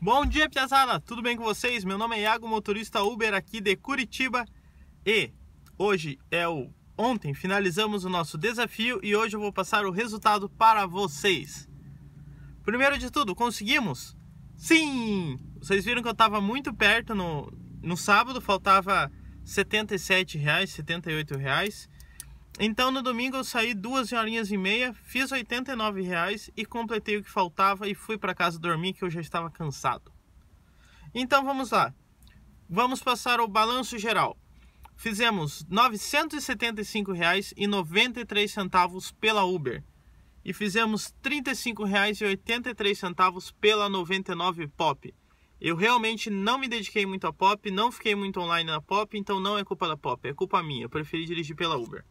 Bom dia, Piazada! Tudo bem com vocês? Meu nome é Iago, motorista Uber aqui de Curitiba e hoje é o... Ontem finalizamos o nosso desafio e hoje eu vou passar o resultado para vocês. Primeiro de tudo, conseguimos? Sim! Vocês viram que eu estava muito perto no, no sábado, faltava R$ 77,00, R$ 78,00 então no domingo eu saí duas horinhas e meia, fiz 89 reais e completei o que faltava e fui para casa dormir que eu já estava cansado. Então vamos lá. Vamos passar o balanço geral. Fizemos R$ 975,93 pela Uber e fizemos R$ 35,83 pela 99 Pop. Eu realmente não me dediquei muito à Pop, não fiquei muito online na Pop, então não é culpa da Pop, é culpa minha. Eu preferi dirigir pela Uber.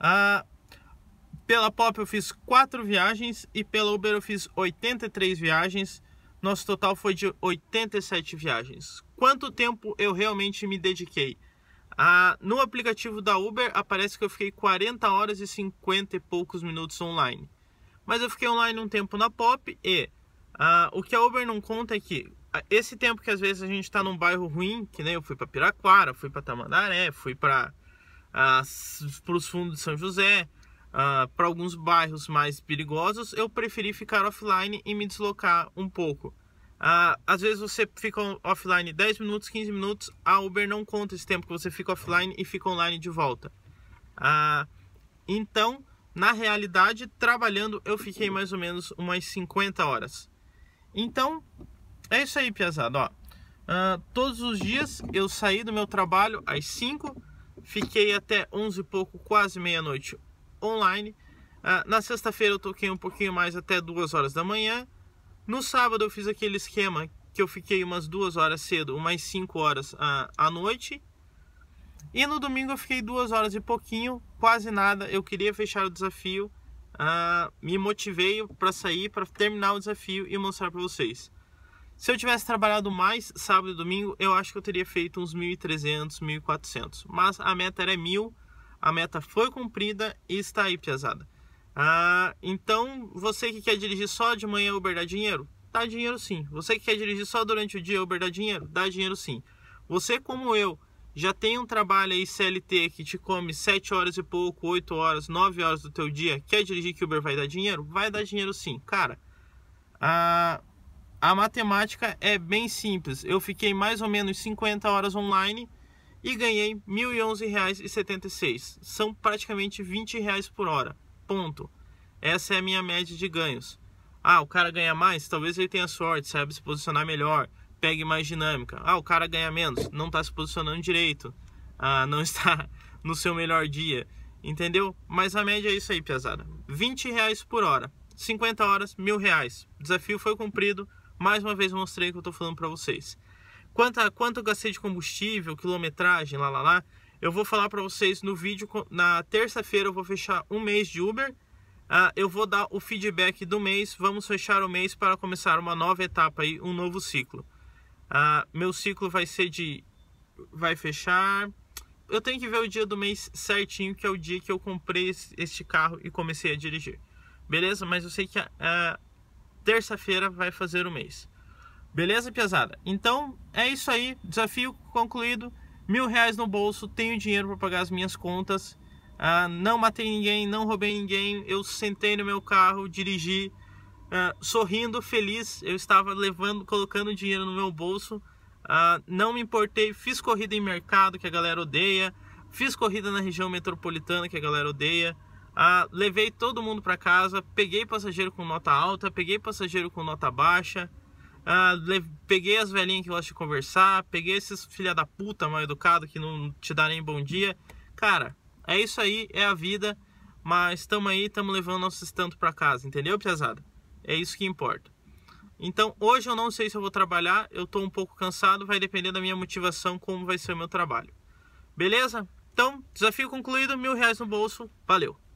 Ah, pela Pop eu fiz 4 viagens e pela Uber eu fiz 83 viagens. Nosso total foi de 87 viagens. Quanto tempo eu realmente me dediquei? Ah, no aplicativo da Uber aparece que eu fiquei 40 horas e 50 e poucos minutos online. Mas eu fiquei online um tempo na Pop e ah, o que a Uber não conta é que esse tempo que às vezes a gente está num bairro ruim, que nem eu fui para Piraquara, fui para Tamandaré, fui para para os fundos de São José, Uh, para alguns bairros mais perigosos, eu preferi ficar offline e me deslocar um pouco. Uh, às vezes você fica offline 10 minutos, 15 minutos, a Uber não conta esse tempo que você fica offline e fica online de volta. Uh, então, na realidade, trabalhando, eu fiquei mais ou menos umas 50 horas. Então, é isso aí, Piazada. Ó. Ah, todos os dias eu saí do meu trabalho às 5 Fiquei até 11 e pouco, quase meia-noite online. Uh, na sexta-feira eu toquei um pouquinho mais até 2 horas da manhã. No sábado eu fiz aquele esquema que eu fiquei umas 2 horas cedo, umas 5 horas uh, à noite. E no domingo eu fiquei 2 horas e pouquinho, quase nada. Eu queria fechar o desafio. Uh, me motivei para sair, para terminar o desafio e mostrar para vocês. Se eu tivesse trabalhado mais sábado e domingo, eu acho que eu teria feito uns 1.300, 1.400. Mas a meta era 1.000, a meta foi cumprida e está aí, pesada Ah, então, você que quer dirigir só de manhã Uber dá dinheiro? Dá dinheiro sim. Você que quer dirigir só durante o dia Uber dá dinheiro? Dá dinheiro sim. Você, como eu, já tem um trabalho aí CLT que te come 7 horas e pouco, 8 horas, 9 horas do teu dia, quer dirigir que Uber vai dar dinheiro? Vai dar dinheiro sim. Cara, ah, a matemática é bem simples. Eu fiquei mais ou menos 50 horas online e ganhei R$ 1.011,76. São praticamente 20 reais por hora. Ponto. Essa é a minha média de ganhos. Ah, o cara ganha mais? Talvez ele tenha sorte, saiba se posicionar melhor, pegue mais dinâmica. Ah, o cara ganha menos, não está se posicionando direito, ah, não está no seu melhor dia. Entendeu? Mas a média é isso aí, piazada. 20 reais por hora. 50 horas, mil reais. desafio foi cumprido mais uma vez mostrei o que eu estou falando para vocês. Quanto, a, quanto eu gastei de combustível, quilometragem, lá lá lá, eu vou falar para vocês no vídeo. Na terça-feira eu vou fechar um mês de Uber. Uh, eu vou dar o feedback do mês. Vamos fechar o mês para começar uma nova etapa aí, um novo ciclo. Uh, meu ciclo vai ser de. Vai fechar. Eu tenho que ver o dia do mês certinho, que é o dia que eu comprei este carro e comecei a dirigir. Beleza? Mas eu sei que uh, terça-feira vai fazer o mês. Beleza, Piazada? Então é isso aí, desafio concluído. Mil reais no bolso, tenho dinheiro para pagar as minhas contas. Ah, não matei ninguém, não roubei ninguém. Eu sentei no meu carro, dirigi, ah, sorrindo, feliz. Eu estava levando, colocando dinheiro no meu bolso. Ah, não me importei, fiz corrida em mercado que a galera odeia, fiz corrida na região metropolitana que a galera odeia. Ah, levei todo mundo para casa, peguei passageiro com nota alta, peguei passageiro com nota baixa, ah, peguei as velhinhas que gostam de conversar, peguei esses filha da puta mal educado que não te dá nem bom dia. Cara, é isso aí, é a vida, mas estamos aí, estamos levando nosso tanto para casa, entendeu, pesada? É isso que importa. Então, hoje eu não sei se eu vou trabalhar, eu estou um pouco cansado, vai depender da minha motivação, como vai ser o meu trabalho. Beleza? Então, desafio concluído, mil reais no bolso, valeu!